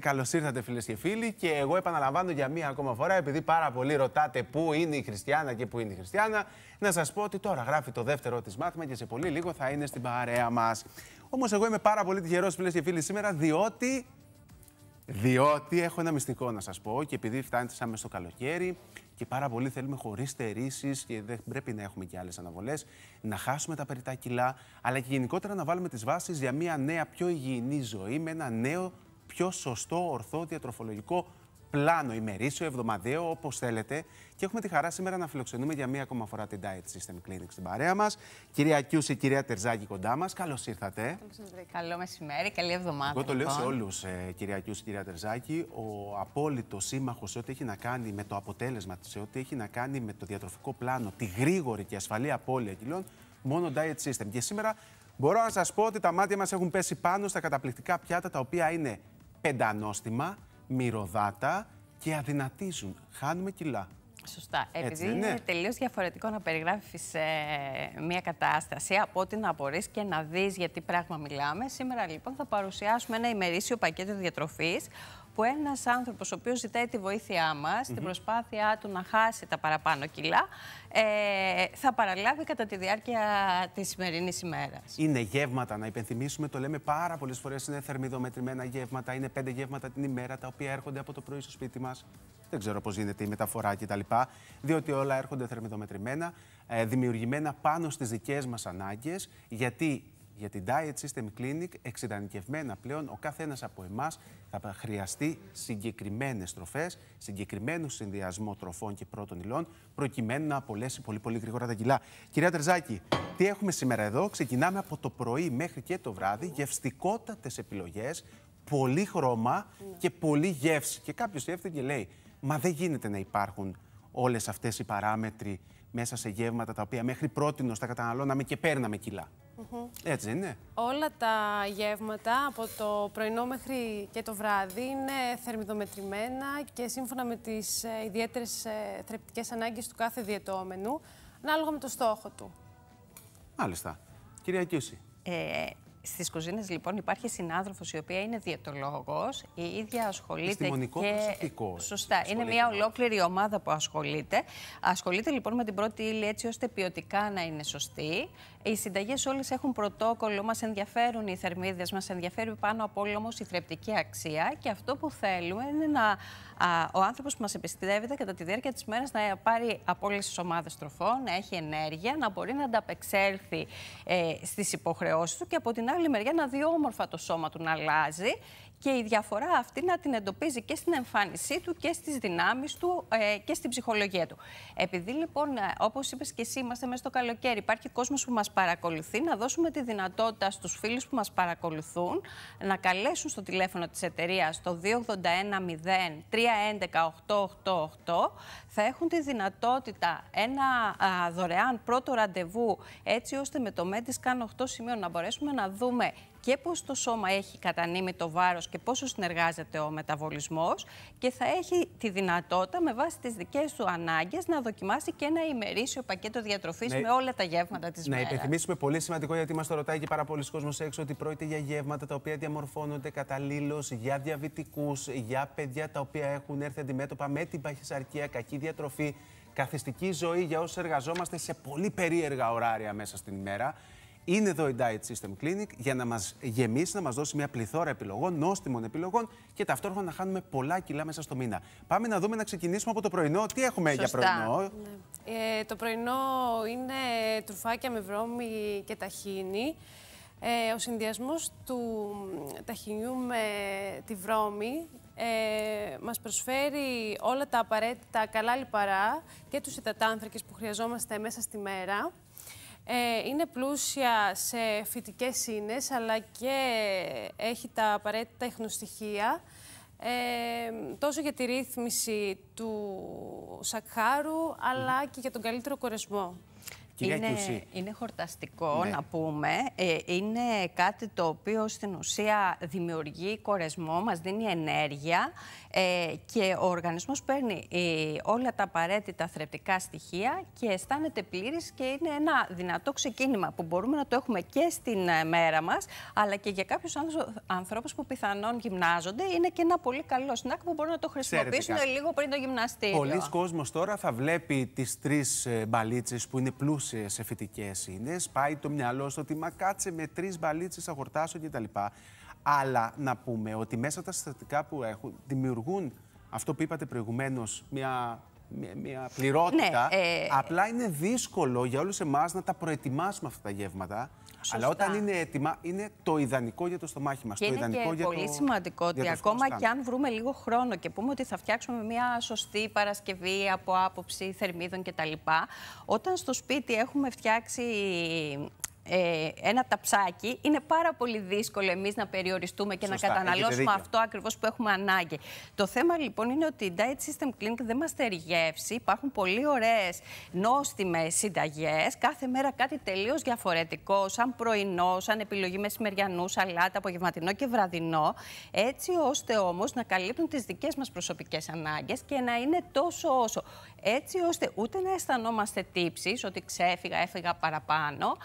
Καλώς ήρθατε, φίλες και φίλοι. Και εγώ επαναλαμβάνω για μία ακόμα φορά, επειδή πάρα πολύ ρωτάτε πού είναι η Χριστιανά και πού είναι η Χριστιανά, να σας πω ότι τώρα γράφει το δεύτερο της μάθημα και σε πολύ λίγο θα είναι στην παρέα μας. Όμως, εγώ είμαι πάρα πολύ τυχερός, φίλες και φίλοι, σήμερα, διότι. Διότι έχω ένα μυστικό να σας πω και επειδή σαν στο καλοκαίρι και πάρα πολύ θέλουμε χωρίς στερήσεις και δεν πρέπει να έχουμε και άλλες αναβολές, να χάσουμε τα περιτά κιλά, αλλά και γενικότερα να βάλουμε τις βάσεις για μια νέα πιο υγιεινή ζωή με ένα νέο πιο σωστό, ορθό διατροφολογικό πλάνο, ημερήσιο, εβδομαδιαίο, όπως θέλετε. Και έχουμε τη χαρά σήμερα να φιλοξενούμε για μία ακόμα φορά την Diet System Clinic στην παρέα μας. Κυρία Κιούση, κυρία Τερζάκη κοντά μας. Καλώς ήρθατε. Καλό μεσημέρι, καλή εβδομάδα. Εγώ το λέω σε λοιπόν. όλους, ε, κυρία Κιούση, κυρία Τερζάκη. Ο απόλυτος σύμμαχος σε ό,τι έχει να κάνει με το αποτέλεσμα, σε ό,τι έχει να κάνει με το διατροφικό πλάνο, τη γρήγορη και ασφαλή απώλεια κιλών, μόνο Diet System. Και σήμερα μπορώ να σας πω ότι τα μάτια μας έχουν πέσει πάνω στα καταπληκτικά πιάτα τα οποία είναι πεντανόστιμα, μυρωδάτα και αδυνατίζουν. Χάνουμε κιλά. Σωστά. Επειδή είναι, τελείως διαφορετικό να περιγράφεις ε, μια κατάσταση από ό,τι να μπορείς και να δεις για τι πράγμα μιλάμε. Σήμερα λοιπόν θα παρουσιάσουμε ένα ημερήσιο πακέτο διατροφής, που ένας άνθρωπος ο οποίος ζητάει τη βοήθειά μας mm την προσπάθειά του να χάσει τα παραπάνω κιλά, ε, θα παραλάβει κατά τη διάρκεια της σημερινής ημέρας. Είναι γεύματα, να υπενθυμίσουμε, το λέμε πάρα πολλές φορές είναι θερμιδομετρημένα γεύματα, είναι πέντε γεύματα την ημέρα, τα οποία έρχονται από το πρωί στο σπίτι μας. Δεν ξέρω πώς γίνεται η μεταφορά κτλ. Διότι όλα έρχονται θερμιδομετρημένα, ε, δημιουργημένα πάνω στις δικές μας ανάγκες, γιατί για την Diet System Clinic εξειδανικευμένα πλέον ο καθένας από εμάς θα χρειαστεί συγκεκριμένες τροφές, συγκεκριμένο συνδυασμό τροφών και πρώτων υλών προκειμένου να απολέσει πολύ πολύ γρήγορα τα κιλά. Κυρία Τερζάκη, τι έχουμε σήμερα εδώ. Ξεκινάμε από το πρωί μέχρι και το βράδυ γευστικότατες επιλογές, πολύ χρώμα ναι. και πολύ γεύση. Και κάποιος σκέφτεται και λέει, μα δεν γίνεται να υπάρχουν όλες αυτές οι παράμετροι μέσα σε γεύματα τα οποία μέχρι πρότινος τα καταναλώναμε και παίρναμε κιλά. Έτσι είναι. Όλα τα γεύματα από το πρωινό μέχρι και το βράδυ είναι θερμιδομετρημένα και σύμφωνα με τις ε, ιδιαίτερες ε, θρεπτικές ανάγκες του κάθε διαιτώμενου, ανάλογα με το στόχο του. Μάλιστα. Κυρία Κιούση. Ε, Στις κουζίνες λοιπόν υπάρχει συνάδελφος η οποία είναι διαιτολόγος, η ίδια ασχολείται. Επιστημονικό και... προσωπικό. Ε, Σωστά. Ασχολείται. Είναι μια ολόκληρη ομάδα που ασχολείται. Ασχολείται λοιπόν με την πρώτη ύλη έτσι ώστε ποιοτικά να είναι σωστή. Οι συνταγές όλες έχουν πρωτόκολλο, μας ενδιαφέρουν οι θερμίδες, μας ενδιαφέρει πάνω απ' όλο όμως η θρεπτική αξία και αυτό που θέλουμε είναι να, α, ο άνθρωπος που μας επιστρέφεται κατά τη διάρκεια της μέρας να πάρει από όλες τις ομάδες τροφών, να έχει ενέργεια, να μπορεί να ανταπεξέλθει ε, στις υποχρεώσεις του και από την την άλλη μεριά να δει όμορφα το σώμα του να αλλάζει και η διαφορά αυτή να την εντοπίζει και στην εμφάνισή του και στις δυνάμεις του ε, και στην ψυχολογία του. Επειδή λοιπόν, ε, όπως είπες και εσύ, είμαστε μέσα στο καλοκαίρι, υπάρχει κόσμος που μας παρακολουθεί, να δώσουμε τη δυνατότητα στους φίλους που μας παρακολουθούν να καλέσουν στο τηλέφωνο της εταιρείας το 281 311 Θα έχουν τη δυνατότητα ένα δωρεάν πρώτο ραντεβού έτσι ώστε με το Mediscan 8 σημείων να μπορέσουμε να δούμε και πώς το σώμα έχει κατανείμει το βάρος και πόσο συνεργάζεται ο μεταβολισμός και θα έχει τη δυνατότητα με βάση τις δικές του ανάγκες να δοκιμάσει και ένα ημερήσιο πακέτο διατροφής ναι. με όλα τα γεύματα της ναι, μέρα. μέρας. Να υπενθυμίσουμε πολύ σημαντικό γιατί μας το ρωτάει και πάρα πολλοί κόσμος έξω ότι πρόκειται για γεύματα τα οποία διαμορφώνονται καταλήλως για διαβητικούς, για παιδιά τα οποία έχουν έρθει αντιμέτωπα με την παχυσαρκία, κακή διατροφή, καθιστική ζωή για όσους εργαζόμαστε σε πολύ περίεργα ωράρια μέσα στην ημέρα. Είναι εδώ η Diet System Clinic για να μας γεμίσει, να μας δώσει μια πληθώρα επιλογών, νόστιμων επιλογών και ταυτόχρονα να χάνουμε πολλά κιλά μέσα στο μήνα. Πάμε να δούμε να ξεκινήσουμε από το πρωινό. Τι έχουμε για πρωινό. Ναι. Ε, το πρωινό είναι τρουφάκια με βρώμη και ταχίνι. Ε, ο συνδυασμός του ταχινιού με τη βρώμη ε, μας προσφέρει όλα τα απαραίτητα καλά λιπαρά και τους υδατάνθρακες που χρειαζόμαστε μέσα στη μέρα. Ε, είναι πλούσια σε φυτικές ίνες, αλλά και έχει τα απαραίτητα ιχνοστοιχεία, ε, τόσο για τη ρύθμιση του σακχάρου, αλλά και για τον καλύτερο κορεσμό είναι, είναι χορταστικό ναι. να πούμε. Ε, είναι κάτι το οποίο στην ουσία δημιουργεί κορεσμό, μας δίνει ενέργεια ε, και ο οργανισμός παίρνει ε, όλα τα απαραίτητα θρεπτικά στοιχεία και αισθάνεται πλήρης και είναι ένα δυνατό ξεκίνημα που μπορούμε να το έχουμε και στην ε, μέρα μας αλλά και για κάποιους ανθρώπους που πιθανόν γυμνάζονται είναι και ένα πολύ καλό σνακ που μπορούν να το χρησιμοποιήσουν Ξέρετε, λίγο πριν το γυμναστήριο. Πολλοί κόσμος τώρα θα βλέπει τις τρεις μπαλίτσες που είναι πλούσιες σε φυτικέ είναι. Πάει το μυαλό στο ότι μα κάτσε με τρεις μπαλίτσες θα κτλ. Αλλά να πούμε ότι μέσα τα συστατικά που έχουν δημιουργούν αυτό που είπατε προηγουμένως, μια μια, πληρότητα. Ναι, ε, απλά είναι δύσκολο για όλους εμάς να τα προετοιμάσουμε αυτά τα γεύματα αλλά όταν είναι έτοιμα, είναι το ιδανικό για το στομάχι μας. Και το είναι και πολύ σημαντικό ότι ακόμα και αν βρούμε λίγο χρόνο και πούμε ότι θα φτιάξουμε μια σωστή Παρασκευή από άποψη θερμίδων κτλ. Όταν στο σπίτι έχουμε φτιάξει ε, ένα ταψάκι, είναι πάρα πολύ δύσκολο εμείς να περιοριστούμε και να καταναλώσουμε αυτό ακριβώς που έχουμε ανάγκη. Το θέμα λοιπόν είναι ότι η Diet System Clinic δεν μας θεριγεύσει. Υπάρχουν πολύ ωραίες νόστιμες συνταγές. Κάθε μέρα κάτι τελείως διαφορετικό, σαν πρωινό, σαν επιλογή μεσημεριανούς, σαλάτα, απογευματινό και βραδινό. Έτσι ώστε όμως να καλύπτουν τις δικές μας προσωπικές ανάγκες και να είναι τόσο όσο. Έτσι ώστε ούτε να αισθανόμαστε τύψεις ότι ξέφυγα, έφυγα παραπάνω,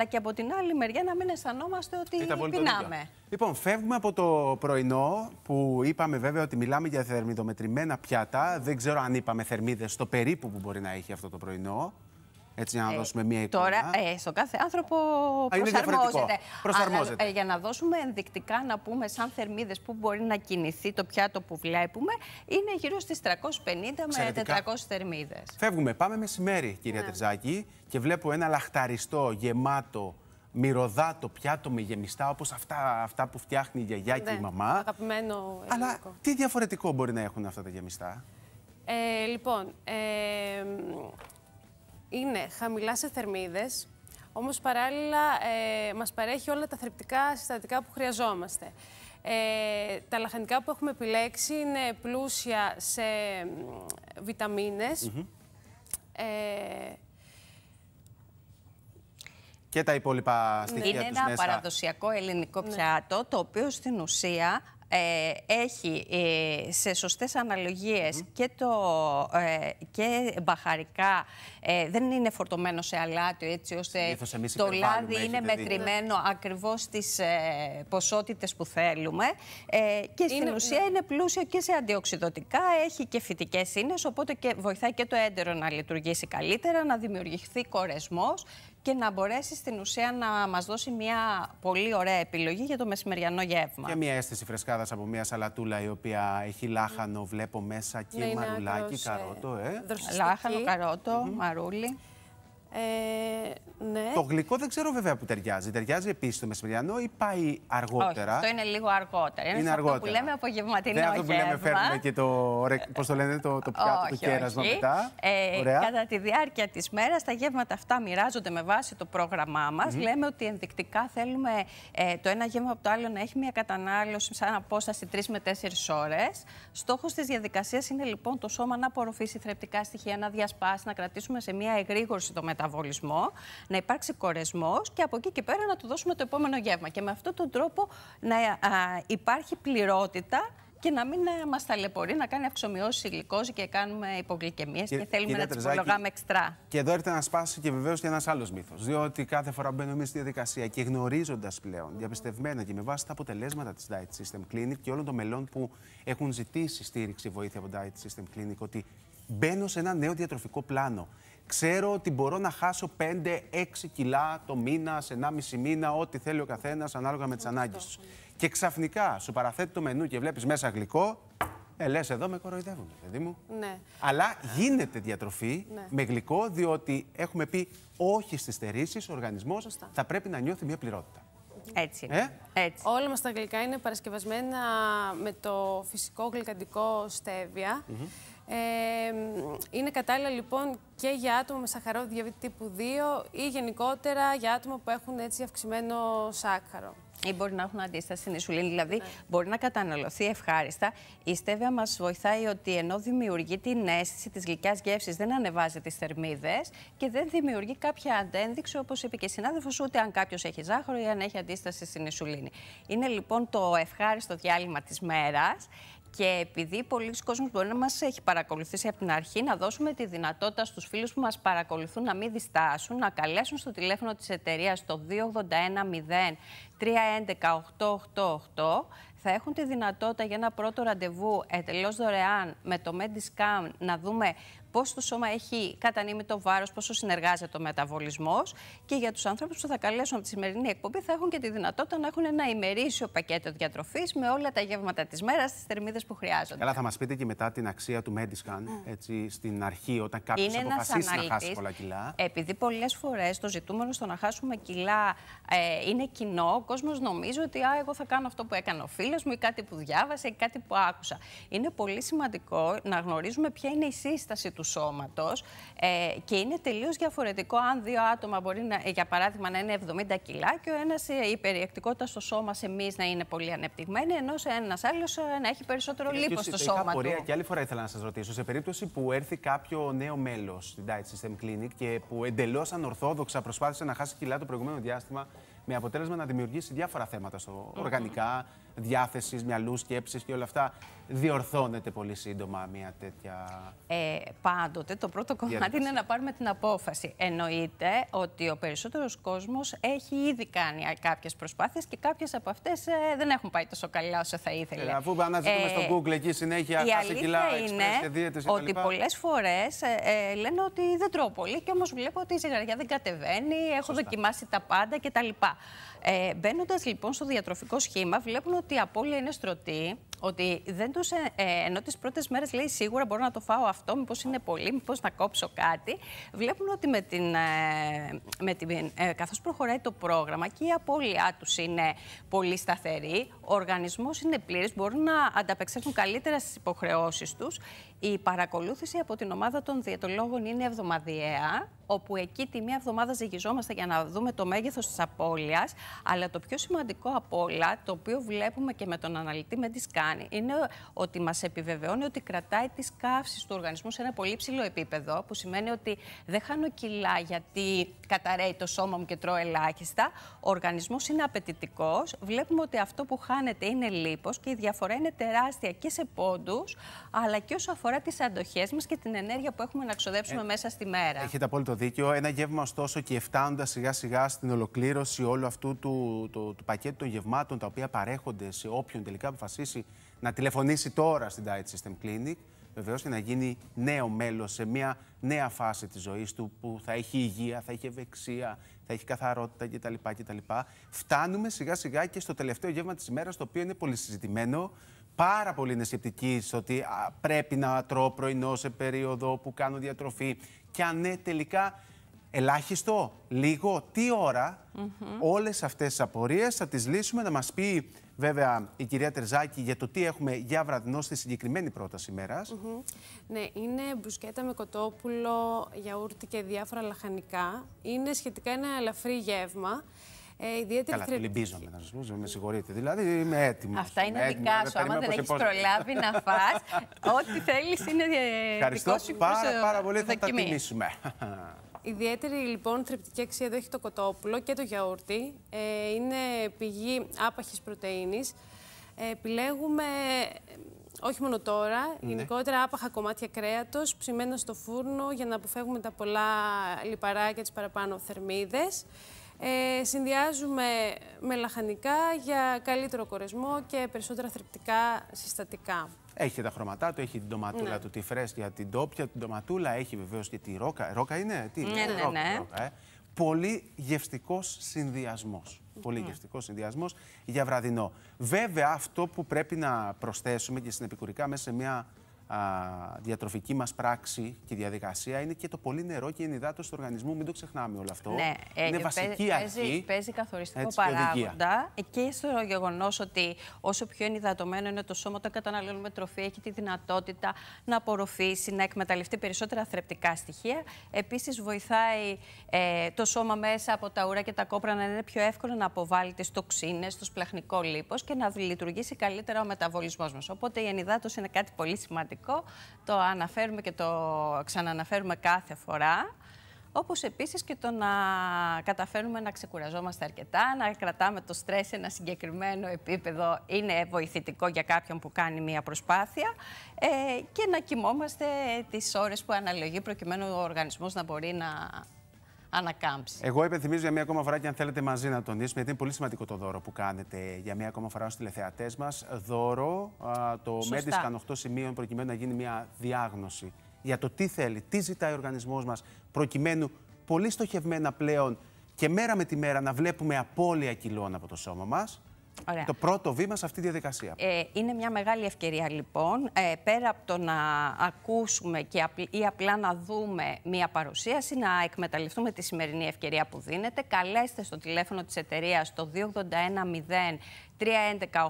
αλλά και από την άλλη μεριά να μην αισθανόμαστε ότι πεινάμε. Λοιπόν, φεύγουμε από το πρωινό που είπαμε βέβαια ότι μιλάμε για θερμιδομετρημένα πιάτα. Δεν ξέρω αν είπαμε θερμίδες, στο περίπου που μπορεί να έχει αυτό το πρωινό. Έτσι, για να ε, δώσουμε μία εικόνα. Τώρα, ε, στον κάθε άνθρωπο προσαρμόζεται. προσαρμόζεται. Αλλά, ε, για να δώσουμε ενδεικτικά, να πούμε σαν θερμίδες που μπορεί να κινηθεί το πιάτο που βλέπουμε, είναι γύρω στις 350 με 400 θερμίδες. Φεύγουμε. Πάμε μεσημέρι, κυρία ναι. Τριζάκη, και βλέπω ένα λαχταριστό, γεμάτο, μυρωδάτο πιάτο με γεμιστά, όπως αυτά, αυτά που φτιάχνει η γιαγιά και η ναι, μαμά. Αγαπημένο ελληνικό. Αλλά τι διαφορετικό μπορεί να έχουν αυτά τα γεμιστά. Ε, λοιπόν, ε, είναι χαμηλά σε θερμίδες, όμως παράλληλα ε, μας παρέχει όλα τα θρεπτικά συστατικά που χρειαζόμαστε. Ε, τα λαχανικά που έχουμε επιλέξει είναι πλούσια σε βιταμίνες. ε, και τα υπόλοιπα ναι. στοιχεία είναι τους Είναι ένα παραδοσιακό ελληνικό ναι. πιάτο, το οποίο στην ουσία ε, έχει ε, σε σωστές αναλογίες και, το, ε, και μπαχαρικά, δεν είναι φορτωμένο σε αλάτι έτσι ώστε το λάδι είναι μετρημένο ναι. ακριβώς στις ποσότητες που θέλουμε και στην ουσία ναι. είναι πλούσιο και σε αντιοξυδοτικά, έχει και φυτικές σύνες, οπότε και βοηθάει και το έντερο να λειτουργήσει καλύτερα, να δημιουργηθεί κορεσμός και να μπορέσει στην ουσία να μας δώσει μια πολύ ωραία επιλογή για το μεσημεριανό γεύμα. Και μια αίσθηση φρεσκάδας από μια σαλατούλα η οποία έχει λάχανο, βλέπω μέσα και μαρουλάκι, ε, καρότο. Ε. Λάχανο, καρότο, μαρούλι. Ε, ναι. Το γλυκό δεν ξέρω βέβαια που ταιριάζει. Ταιριάζει επίσης το μεσημεριανό ή πάει αργότερα. Όχι, αυτό είναι λίγο αργότερα. Είναι, είναι αργότερα. αυτό που λέμε απογευματινό. Δεν είναι αυτό που λέμε φέρνουμε και το, πώς το, λένε, το, το πιάτο, το κέρασμα μετά. Ε, Κατά τη διάρκεια της μέρας, τα γεύματα αυτά μοιράζονται με βάση το πρόγραμμά μας. Λέμε ότι ενδεικτικά θέλουμε ε, το ένα γεύμα από το άλλο να έχει μια κατανάλωση σαν απόσταση 3 με 4 ώρες. Στόχος της διαδικασίας είναι λοιπόν το σώμα να απορροφήσει θρεπτικά στοιχεία, να διασπάσει, να κρατήσουμε σε μια εγρήγορση το μεταφράσιμο μεταβολισμό, να υπάρξει κορεσμός και από εκεί και πέρα να του δώσουμε το επόμενο γεύμα. Και με αυτόν τον τρόπο να ε, υπάρχει πληρότητα και να μην ε, μας ταλαιπωρεί, να κάνει αυξομοιώσεις γλυκόζη και κάνουμε υπογλυκαιμίες και, θέλουμε να τις υπολογάμε εξτρά. Και εδώ έρχεται να σπάσει και βεβαίως και ένας άλλος μύθος. Διότι κάθε φορά που μπαίνουμε στη διαδικασία και γνωρίζοντας πλέον διαπιστευμένα και με βάση τα αποτελέσματα της Diet System Clinic και όλων των μελών που έχουν ζητήσει στήριξη βοήθεια από Diet System Clinic, ότι μπαίνω σε ένα νέο διατροφικό πλάνο ξέρω ότι μπορώ να χάσω 5-6 κιλά το μήνα, σε 1,5 μήνα, ό,τι θέλει ο καθένας ανάλογα με τις ανάγκε του. Και ξαφνικά σου παραθέτει το μενού και βλέπεις μέσα γλυκό. Ε, λες, εδώ με κοροϊδεύουν, παιδί μου. Ναι. Αλλά γίνεται διατροφή ναι. με γλυκό, διότι έχουμε πει όχι στις θερήσει, ο οργανισμός θα πρέπει να νιώθει μια πληρότητα. Έτσι ε? Όλα μας τα γλυκά είναι παρασκευασμένα με το φυσικό γλυκαντικό στέβια. Ε, είναι κατάλληλα λοιπόν και για άτομα με σαχαρό διαβήτη τύπου 2 ή γενικότερα για άτομα που έχουν έτσι αυξημένο σάκχαρο. Ή μπορεί να έχουν αντίσταση στην ισουλίνη, δηλαδή ναι. μπορεί να καταναλωθεί ευχάριστα. Η γενικοτερα για ατομα που εχουν ετσι αυξημενο σαχαρο η μπορει να εχουν αντισταση στην ισουλινη δηλαδη μπορει να καταναλωθει ευχαριστα η στεβια μας βοηθάει ότι ενώ δημιουργεί την αίσθηση της γλυκιάς γεύσης, δεν ανεβάζει τις θερμίδες και δεν δημιουργεί κάποια αντένδειξη, όπως είπε και η συνάδελφος, ούτε αν κάποιος έχει ζάχαρο ή αν έχει αντίσταση στην ισουλίνη. Είναι λοιπόν το ευχάριστο διάλειμμα της μέρας και επειδή πολλοί κόσμοι μπορεί να μας έχει παρακολουθήσει από την αρχή, να δώσουμε τη δυνατότητα στους φίλους που μας παρακολουθούν να μην διστάσουν, να καλέσουν στο τηλέφωνο της εταιρείας το 281 0 θα έχουν τη δυνατότητα για ένα πρώτο ραντεβού εντελώς δωρεάν με το Mendiscam να δούμε πώ το σώμα έχει κατανείμει το βάρος, πόσο συνεργάζεται ο μεταβολισμός. Και για τους άνθρωπου που θα καλέσουν από τη σημερινή εκπομπή θα έχουν και τη δυνατότητα να έχουν ένα ημερήσιο πακέτο διατροφής με όλα τα γεύματα της μέρας, τις θερμίδες που χρειάζονται. Καλά, θα μας πείτε και μετά την αξία του Mediscan ναι. έτσι, στην αρχή, όταν κάποιος αποφασίσει να χάσει πολλά κιλά. Επειδή πολλές φορές το ζητούμενο στο να χάσουμε κιλά ε, είναι κοινό, ο κόσμος νομίζει ότι α, εγώ θα κάνω αυτό που έκανε ο φίλος μου ή κάτι που διάβασα ή κάτι που άκουσα. Είναι πολύ σημαντικό να γνωρίζουμε ποια είναι η σύσταση του σώματος ε, και είναι τελείως διαφορετικό αν δύο άτομα μπορεί, για παράδειγμα, να είναι 70 κιλά και ο ένας ε, η περιεκτικότητα στο σώμα σε εμείς να είναι πολύ ανεπτυγμένη, ενώ σε ένας άλλος ε, να έχει περισσότερο ε, λίπο στο σώμα. Είχα πορεία, και άλλη φορά ήθελα να σας ρωτήσω. Σε περίπτωση που έρθει κάποιο νέο μέλος στην Diet System Clinic και που εντελώς ανορθόδοξα προσπάθησε να χάσει κιλά το προηγούμενο διάστημα με αποτέλεσμα να δημιουργήσει διάφορα θέματα στο οργανικά, διάθεσης, μυαλούς, σκέψη και όλα αυτά διορθώνεται πολύ σύντομα μια τέτοια... Ε, πάντοτε το πρώτο κομμάτι είναι να πάρουμε την απόφαση. Εννοείται ότι ο περισσότερος κόσμος έχει ήδη κάνει κάποιες προσπάθειες και κάποιες από αυτές ε, δεν έχουν πάει τόσο καλά όσο θα ήθελε. Ε, αφού αναζητούμε ε, στο Google εκεί συνέχεια η αλήθεια κιλά, είναι ότι πολλές φορές ε, ε, λένε ότι δεν τρώω πολύ και όμως βλέπω ότι η ζυγαριά δεν κατεβαίνει, έχω δοκιμάσει τα πάντα κτλ. Ε, Μπαίνοντας λοιπόν στο διατροφικό σχήμα, βλέπουν ότι η απώλεια είναι στρωτή, ότι δεν τους Ε, ε ενώ τις πρώτες μέρες λέει σίγουρα μπορώ να το φάω αυτό, μήπως είναι πολύ, μήπως θα κόψω κάτι. Βλέπουν ότι με την. Ε, με την ε, Καθώς προχωράει το πρόγραμμα και η απώλειά τους είναι πολύ σταθερή, ο οργανισμός είναι πλήρης, μπορούν να ανταπεξέλθουν καλύτερα στις υποχρεώσεις τους η παρακολούθηση από την ομάδα των διαιτολόγων είναι εβδομαδιαία, όπου εκεί τη μία εβδομάδα ζυγιζόμαστε για να δούμε το μέγεθος της απώλειας, αλλά το πιο σημαντικό από όλα, το οποίο βλέπουμε και με τον αναλυτή με τη σκάνη, είναι ότι μας επιβεβαιώνει ότι κρατάει τις καύσεις του οργανισμού σε ένα πολύ ψηλό επίπεδο, που σημαίνει ότι δεν χάνω κιλά γιατί καταραίει το σώμα μου και τρώω ελάχιστα. Ο οργανισμός είναι απαιτητικός. βλέπουμε ότι αυτό που χάνεται είναι λίπος και η διαφορά είναι τεράστια και σε πόντους, αλλά και όσο αφορά αφορά τις αντοχές μας και την ενέργεια που έχουμε να ξοδέψουμε ε, μέσα στη μέρα. Έχετε απόλυτο δίκιο. Ένα γεύμα, ωστόσο, και φτάνοντας σιγά-σιγά στην ολοκλήρωση όλου αυτού του, του, του πακέτου των γευμάτων τα οποία παρέχονται σε όποιον τελικά αποφασίσει να τηλεφωνήσει τώρα στην Diet System Clinic, βεβαίως και να γίνει νέο μέλος σε μια νέα φάση της ζωής του που θα έχει υγεία, θα έχει ευεξία, θα έχει καθαρότητα κτλ. κτλ. Φτάνουμε σιγά-σιγά και στο τελευταίο γεύμα της ημέρας, το οποίο είναι πολύ συζητημένο πάρα πολύ είναι σκεπτικοί στο ότι πρέπει να τρώω πρωινό σε περίοδο που κάνω διατροφή. Και αν ναι, τελικά ελάχιστο, λίγο, τι ώρα, mm -hmm. όλες αυτές τις απορίες θα τις λύσουμε να μας πει βέβαια η κυρία Τερζάκη για το τι έχουμε για βραδινό στη συγκεκριμένη πρόταση ημέρας. Ναι, είναι μπουσκέτα με κοτόπουλο, γιαούρτι και διάφορα λαχανικά. Είναι σχετικά ένα ελαφρύ γεύμα. Ε, ιδιαίτερη Καλά, θρελ... λυμπίζομαι, να με συγχωρείτε. Δηλαδή είμαι έτοιμος. Αυτά είναι δικά σου. Άμα δεν έχει προλάβει να φά, ό,τι θέλεις είναι δικό σου πάρα, πάρα πολύ. Θα τα τιμήσουμε. Ιδιαίτερη λοιπόν θρεπτική αξία εδώ έχει το κοτόπουλο και το γιαούρτι. Ε, είναι πηγή άπαχης πρωτενη. Ε, επιλέγουμε ε, όχι μόνο τώρα, ναι. γενικότερα άπαχα κομμάτια κρέατος ψημένα στο φούρνο για να αποφεύγουμε τα πολλά λιπαρά και παραπάνω θερμίδες. Ε, συνδυάζουμε με λαχανικά για καλύτερο κορεσμό και περισσότερα θρεπτικά συστατικά. Έχει τα χρωματά του, έχει την ντοματούλα ναι. του, τη φρέσκια, την ντόπια, την ντοματούλα, έχει βεβαίως και τη ρόκα. Ρόκα είναι, τι είναι. Ναι, ναι ρόκα, ναι, ε. Πολύ γευστικός συνδυασμός. Πολύ ναι. γευστικός συνδυασμός για βραδινό. Βέβαια αυτό που πρέπει να προσθέσουμε και στην επικουρικά μέσα σε μια διατροφική μας πράξη και διαδικασία είναι και το πολύ νερό και η ενυδάτωση του οργανισμού. Μην το ξεχνάμε όλο αυτό. Ναι, ε, είναι ε, βασική παίζει, αρχή. Παίζει καθοριστικό παράγοντα ε, και στο γεγονός ότι όσο πιο ενυδατωμένο είναι το σώμα, όταν καταναλώνουμε τροφή, έχει τη δυνατότητα να απορροφήσει, να εκμεταλλευτεί περισσότερα θρεπτικά στοιχεία. Επίσης, βοηθάει ε, το σώμα μέσα από τα ουρά και τα κόπρα να είναι πιο εύκολο να αποβάλει τις τοξίνες, το σπλαχνικό λίπος και να λειτουργήσει καλύτερα ο μεταβολισμός μας. Οπότε η ενυδάτωση είναι κάτι πολύ σημαντικό. Το αναφέρουμε και το ξαναναφέρουμε κάθε φορά. Όπως επίσης και το να καταφέρουμε να ξεκουραζόμαστε αρκετά, να κρατάμε το στρες σε ένα συγκεκριμένο επίπεδο είναι βοηθητικό για κάποιον που κάνει μία προσπάθεια ε, και να κοιμόμαστε τις ώρες που αναλογεί προκειμένου ο οργανισμός να μπορεί να ανακάμψει. Εγώ υπενθυμίζω για μία ακόμα φορά και αν θέλετε μαζί να τονίσουμε, γιατί είναι πολύ σημαντικό το δώρο που κάνετε για μία ακόμα φορά στου τηλεθεατές μας. Δώρο α, το Mediscan 8 σημείων προκειμένου να γίνει μία διάγνωση για το τι θέλει, τι ζητάει ο οργανισμός μας, προκειμένου πολύ στοχευμένα πλέον και μέρα με τη μέρα να βλέπουμε απώλεια κιλών από το σώμα μας το πρώτο βήμα σε αυτή τη διαδικασία. Ε, είναι μια μεγάλη ευκαιρία λοιπόν, ε, πέρα από το να ακούσουμε και ή απλά να δούμε μια παρουσίαση, να εκμεταλλευτούμε τη σημερινή ευκαιρία που δίνεται. Καλέστε στο τηλέφωνο της εταιρείας το 2810 311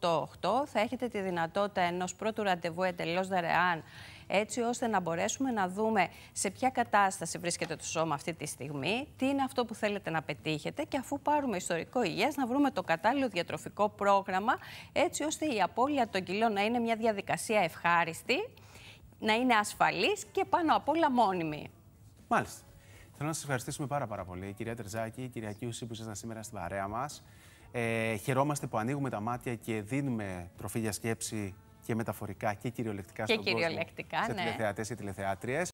888. Θα έχετε τη δυνατότητα ενός πρώτου ραντεβού εντελώς δωρεάν έτσι ώστε να μπορέσουμε να δούμε σε ποια κατάσταση βρίσκεται το σώμα αυτή τη στιγμή, τι είναι αυτό που θέλετε να πετύχετε και αφού πάρουμε ιστορικό υγεία, να βρούμε το κατάλληλο διατροφικό πρόγραμμα, έτσι ώστε η απώλεια των κιλών να είναι μια διαδικασία ευχάριστη, να είναι ασφαλής και πάνω απ' όλα μόνιμη. Μάλιστα. Θέλω να σας ευχαριστήσουμε πάρα, πάρα πολύ, κυρία Τερζάκη, κυρία Κιούση, που ήσασταν σήμερα στην παρέα μας. Ε, χαιρόμαστε που ανοίγουμε τα μάτια και δίνουμε τροφή για σκέψη και μεταφορικά και κυριολεκτικά και στον κόσμο. Και κυριολεκτικά, ναι. Σε τηλεθεατές και τηλεθεάτριες.